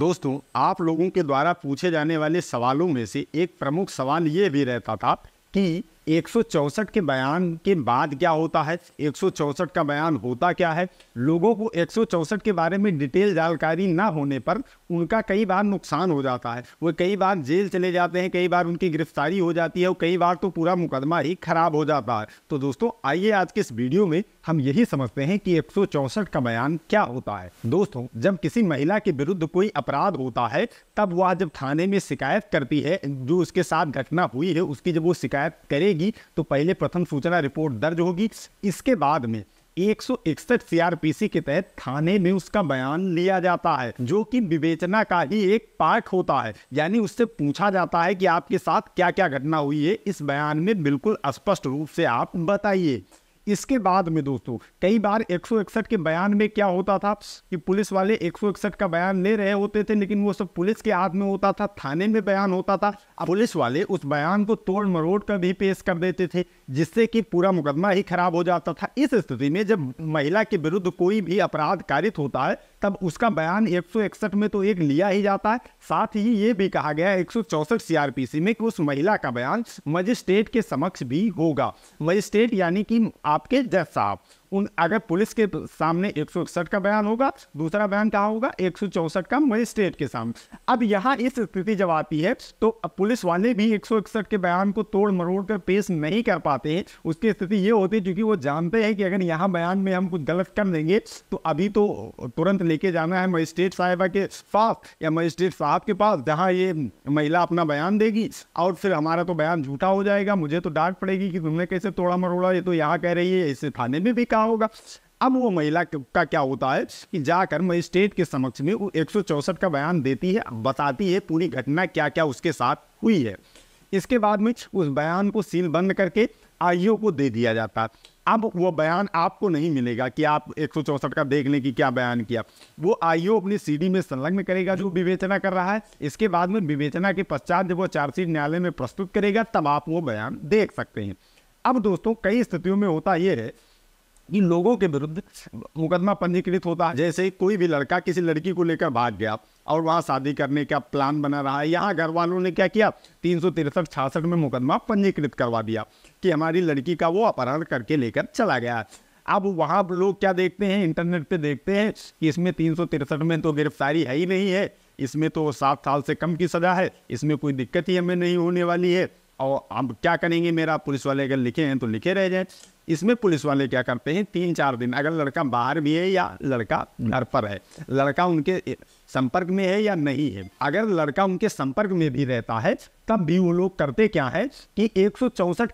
दोस्तों आप लोगों के द्वारा पूछे जाने वाले सवालों में से एक प्रमुख सवाल ये भी रहता था कि एक के बयान के बाद क्या होता है एक का बयान होता क्या है लोगों को एक के बारे में डिटेल जानकारी ना होने पर उनका कई बार नुकसान हो जाता है वो कई बार जेल चले जाते हैं कई बार उनकी गिरफ्तारी हो जाती है और कई बार तो पूरा मुकदमा ही खराब हो जाता है तो दोस्तों आइए आज के इस वीडियो में हम यही समझते हैं कि एक का बयान क्या होता है दोस्तों जब किसी महिला के विरुद्ध कोई अपराध होता है तब वह जब थाने में शिकायत करती है जो उसके साथ घटना हुई है उसकी जब वो शिकायत करेगी तो पहले प्रथम सूचना रिपोर्ट दर्ज होगी इसके बाद में एक सौ इकसठ सी के तहत थाने में उसका बयान लिया जाता है जो कि विवेचना का ही एक पार्ट होता है यानी उससे पूछा जाता है कि आपके साथ क्या क्या घटना हुई है इस बयान में बिल्कुल स्पष्ट रूप से आप बताइए इसके बाद में दोस्तों कई बार एक के बयान में क्या होता था कि पुलिस वाले एक का बयान ले रहे होते थे लेकिन वो सब पुलिस के हाथ में होता था थाने में बयान होता था अब पुलिस वाले उस बयान को तोड़ मरोड़ कर भी पेश कर देते थे जिससे कि पूरा मुकदमा ही खराब हो जाता था इस स्थिति में जब महिला के विरुद्ध कोई भी अपराध कारित होता है तब उसका बयान एक में तो एक लिया ही जाता है साथ ही ये भी कहा गया एक सीआरपीसी में कि उस महिला का बयान मजिस्ट्रेट के समक्ष भी होगा मजिस्ट्रेट यानी कि आपके जैसा उन अगर पुलिस के सामने एक का बयान होगा दूसरा बयान क्या होगा एक का मजिस्ट्रेट के सामने अब यहाँ इस स्थिति जब आती है तो पुलिस वाले भी एक के बयान को तोड़ मरोड़ कर पेश नहीं कर पाते हैं उसकी स्थिति ये होती है क्योंकि वो जानते हैं कि अगर यहाँ बयान में हम कुछ गलत कर देंगे तो अभी तो तुरंत लेके जाना है मजिस्ट्रेट साहिबा के पास या मजिस्ट्रेट साहब के पास जहाँ ये महिला अपना बयान देगी और फिर हमारा तो बयान झूठा हो जाएगा मुझे तो डांट पड़ेगी कि तुमने कैसे तोड़ा मरोड़ा ये तो यहाँ कह रही है इसे थाने में भी कहा रहा होगा अब वो महिला का क्या होता है कि जाकर मजिस्ट्रेट के समक्ष में वो एक का बयान देती है बताती है पूरी घटना क्या क्या उसके साथ हुई है इसके बाद में उस बयान को सील बंद करके आईओ को दे दिया जाता है अब वो बयान आपको नहीं मिलेगा कि आप एक का देख लें कि क्या बयान किया वो आईओ अपनी सीडी में संलग्न करेगा जो विवेचना कर रहा है इसके बाद में विवेचना के पश्चात जब वो चार्जशीट न्यायालय में प्रस्तुत करेगा तब आप वो बयान देख सकते हैं अब दोस्तों कई स्थितियों में होता ये है कि लोगों के विरुद्ध मुकदमा पंजीकृत होता है जैसे कोई भी लड़का किसी लड़की को लेकर भाग गया और वहाँ शादी करने का प्लान बना रहा है यहाँ घर वालों ने क्या किया तीन सौ तिरसठ छियासठ में मुकदमा पंजीकृत करवा दिया कि हमारी लड़की का वो अपहरण करके लेकर चला गया अब वहाँ लोग क्या देखते हैं इंटरनेट पे देखते हैं कि इसमें तीन सौ तिरसठ में तो गिरफ्तारी है ही नहीं है इसमें तो सात साल से कम की सज़ा है इसमें कोई दिक्कत ही हमें नहीं होने वाली है और हम क्या करेंगे मेरा पुलिस वाले अगर लिखे हैं तो लिखे रह जाए इसमें पुलिस वाले क्या करते हैं तीन चार दिन अगर लड़का बाहर भी है या लड़का घर पर है लड़का उनके संपर्क में है या नहीं है अगर लड़का उनके संपर्क में भी रहता है तब भी वो लोग करते क्या है कि एक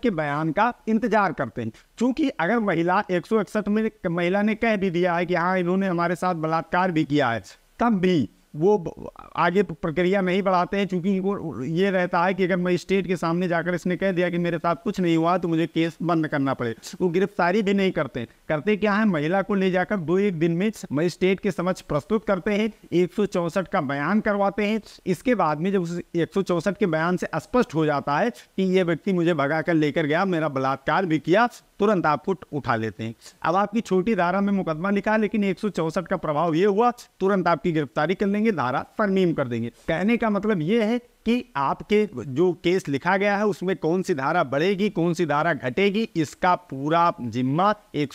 के बयान का इंतजार करते हैं क्योंकि अगर महिला एक में महिला ने कह भी दिया है कि हाँ इन्होंने हमारे साथ बलात्कार भी किया है तब भी वो आगे प्रक्रिया में ही बढ़ाते हैं चूँकि इनको ये रहता है कि अगर मैं स्टेट के सामने जाकर इसने कह दिया कि मेरे साथ कुछ नहीं हुआ तो मुझे केस बंद करना पड़े वो गिरफ्तारी भी नहीं करते करते क्या है महिला को ले जाकर दो एक दिन में मजिस्ट्रेट के समक्ष प्रस्तुत करते हैं एक का बयान करवाते हैं इसके बाद में जब उस एक के बयान से स्पष्ट हो जाता है कि ये व्यक्ति मुझे भगा कर लेकर गया मेरा बलात्कार भी किया तुरंत आपको उठा लेते हैं अब आपकी छोटी धारा में मुकदमा लिखा लेकिन एक का प्रभाव ये हुआ तुरंत आपकी गिरफ्तारी कर लेंगे धारा तरमीम कर देंगे कहने का मतलब ये है कि आपके जो केस लिखा गया है उसमें कौन सी धारा बढ़ेगी कौन सी धारा घटेगी इसका पूरा जिम्मा एक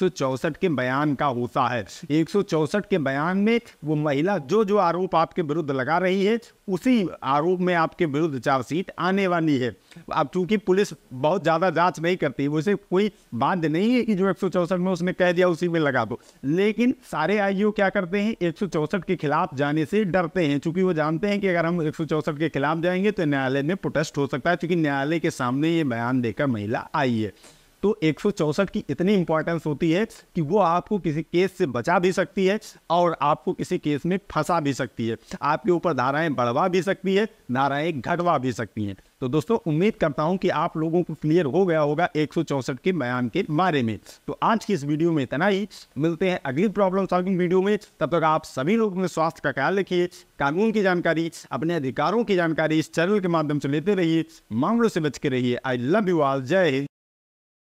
के बयान का होता है एक के बयान में वो महिला जो जो आरोप आपके विरुद्ध लगा रही है उसी आरोप में आपके विरुद्ध चार्जशीट आने वाली है अब चूंकि पुलिस बहुत ज़्यादा जांच नहीं करती वैसे कोई बाध्य नहीं है कि जो एक में उसने कह दिया उसी में लगा दो लेकिन सारे आईओ क्या करते हैं एक के खिलाफ जाने से डरते हैं चूंकि वो जानते हैं कि अगर हम एक के खिलाफ जाए जाएंगे तो न्यायालय में प्रोटेस्ट हो सकता है क्योंकि न्यायालय के सामने ये बयान देकर महिला आई है तो एक की इतनी इंपॉर्टेंस होती है कि वो आपको किसी केस से बचा भी सकती है और आपको किसी केस में फंसा भी सकती है आपके ऊपर धाराएं बढ़वा भी सकती है धाराएं घटवा भी सकती हैं तो दोस्तों उम्मीद करता हूं कि आप लोगों को क्लियर हो गया होगा एक के बयान के बारे में तो आज की इस वीडियो में इतना ही मिलते हैं अगली प्रॉब्लम सॉल्विंग वीडियो में तब तक आप सभी लोग अपने स्वास्थ्य का ख्याल रखिए कानून की जानकारी अपने अधिकारों की जानकारी इस चैनल के माध्यम से लेते रहिए मामलों से बच के रहिए आई लव यू आल जय हिंद